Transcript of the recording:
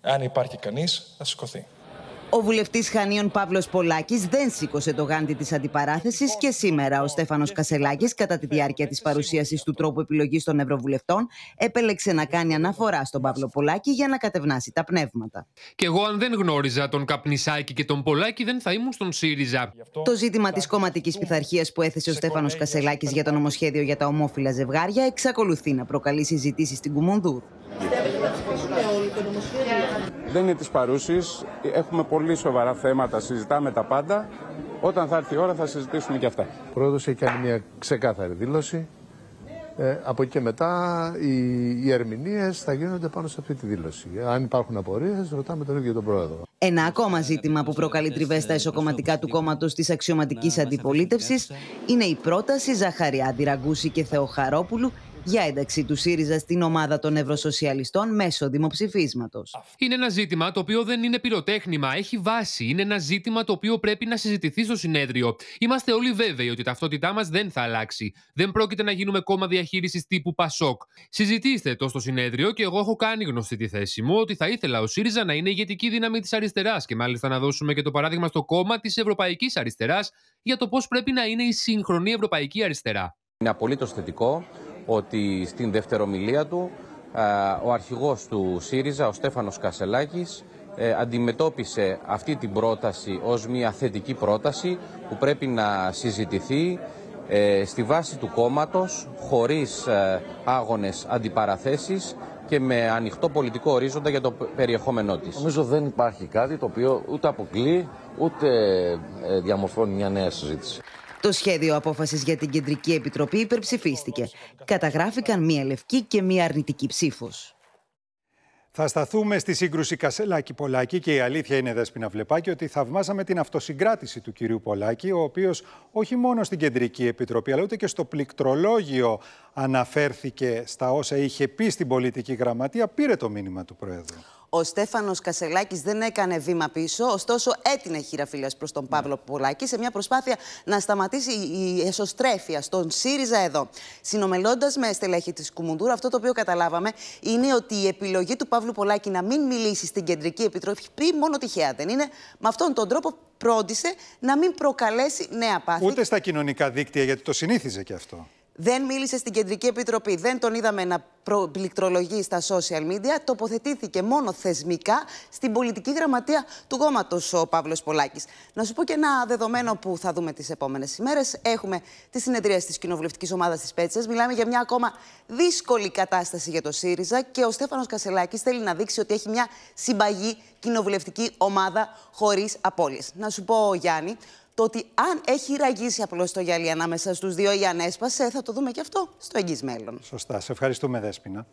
Αν υπάρχει κανείς, θα σηκωθεί. Ο βουλευτής Χανίων Παύλος Πολάκης δεν σήκωσε το γάντι της αντιπαράθεσης και σήμερα ο Στέφανος Κασελάκης, κατά τη διάρκεια της παρουσίασης του τρόπου επιλογής των Ευρωβουλευτών, επέλεξε να κάνει αναφορά στον Παύλο Πολάκη για να κατευνάσει τα πνεύματα. Και εγώ, αν δεν γνώριζα τον Καπνισάκη και τον Πολάκη, δεν θα ήμουν στον ΣΥΡΙΖΑ. Το ζήτημα της κομματική πειθαρχίας που έθεσε ο Στέφανο Κασελάκης για το νομοσχέδιο για τα ομόφυλα ζευγάρια εξακολουθεί να προκαλεί συζητήσεις στην Κουμουνδούρ. Δεν είναι της παρούσης. Έχουμε πολύ σοβαρά θέματα. Συζητάμε τα πάντα. Όταν θα έρθει η ώρα θα συζητήσουμε και αυτά. Ο πρόεδρος έχει κάνει μια ξεκάθαρη δήλωση. Ε, από εκεί και μετά οι, οι ερμηνείες θα γίνονται πάνω σε αυτή τη δήλωση. Αν υπάρχουν απορίες, ρωτάμε τον ίδιο τον πρόεδρο. Ένα ακόμα ζήτημα που προκαλεί τριβές στα εσωκομματικά του κόμματος της αξιωματικής αντιπολίτευσης είναι η πρόταση Ζαχαριάδη Ραγκούση και Θεοχαρόπουλου για ένταξη του ΣΥΡΙΖΑ στην ομάδα των Ευρωσοσιαλιστών μέσω δημοψηφίσματος. Είναι ένα ζήτημα το οποίο δεν είναι πυροτέχνημα, έχει βάση. Είναι ένα ζήτημα το οποίο πρέπει να συζητηθεί στο συνέδριο. Είμαστε όλοι βέβαιοι ότι η ταυτότητά μας δεν θα αλλάξει. Δεν πρόκειται να γίνουμε κόμμα διαχείρισης τύπου Πασόκ. Συζητήστε το στο συνέδριο και εγώ έχω κάνει γνωστή τη θέση μου ότι θα ήθελα ο ΣΥΡΙΖΑ να είναι ηγετική δύναμη της αριστεράς και μάλιστα να δώσουμε και το παράδειγμα στο κόμμα της Ευρωπαϊκής Αριστεράς για το πώς πρέπει να είναι η σύγχρονη Ευρωπαϊκή Αριστερά. Είναι απολύτως θετικό ότι στην δευτερομιλία του ο αρχηγός του ΣΥΡΙΖΑ, ο Στέφανος Κασελάκης, ε, αντιμετώπισε αυτή την πρόταση ως μια θετική πρόταση που πρέπει να συζητηθεί ε, στη βάση του κόμματος, χωρίς ε, άγονες αντιπαραθέσεις και με ανοιχτό πολιτικό ορίζοντα για το περιεχόμενό της. Νομίζω δεν υπάρχει κάτι το οποίο ούτε αποκλεί, ούτε διαμορφώνει μια νέα συζήτηση. Το σχέδιο απόφασης για την Κεντρική Επιτροπή υπερψηφίστηκε. Καταγράφηκαν μία λευκή και μία αρνητική ψήφος. Θα σταθούμε στη σύγκρουση Κασελάκη Πολάκη και η αλήθεια είναι, δέσπινα Βλεπάκη, ότι θαυμάσαμε την αυτοσυγκράτηση του κυρίου Πολάκη, ο οποίος όχι μόνο στην Κεντρική Επιτροπή, αλλά ούτε και στο πληκτρολόγιο αναφέρθηκε στα όσα είχε πει στην πολιτική γραμματεία, πήρε το μήνυμα του Πρόεδρου. Ο Στέφανος Κασελάκης δεν έκανε βήμα πίσω, ωστόσο έτεινε χειραφίλια προς τον ναι. Παύλο Πολάκη σε μια προσπάθεια να σταματήσει η εσωστρέφεια στον ΣΥΡΙΖΑ εδώ. Συνομελώντα με στελέχη της Κουμουντούρα, αυτό το οποίο καταλάβαμε είναι ότι η επιλογή του Παύλου Πολάκη να μην μιλήσει στην Κεντρική Επιτροπή μόνο τυχαία δεν είναι. Με αυτόν τον τρόπο πρόντισε να μην προκαλέσει νέα πάθη. Ούτε στα κοινωνικά δίκτυα, γιατί το συνήθιζε και αυτό δεν μίλησε στην Κεντρική Επιτροπή, δεν τον είδαμε να πληκτρολογεί στα social media, τοποθετήθηκε μόνο θεσμικά στην πολιτική γραμματεία του κόμματος ο Παύλος Πολάκης. Να σου πω και ένα δεδομένο που θα δούμε τις επόμενες ημέρες. Έχουμε τη συνεδρία της κοινοβουλευτικής ομάδας της Πέτσα. Μιλάμε για μια ακόμα δύσκολη κατάσταση για το ΣΥΡΙΖΑ και ο Στέφανος Κασελάκης θέλει να δείξει ότι έχει μια συμπαγή κοινοβουλευτική ομάδα χωρίς απώλειες. Να σου πω, Γιάννη, το ότι αν έχει ραγίσει απλώς το γυαλί ανάμεσα στους δύο ή αν έσπασε, θα το δούμε και αυτό στο εγγύς μέλλον. Σωστά. Σε ευχαριστούμε, δέσπινα.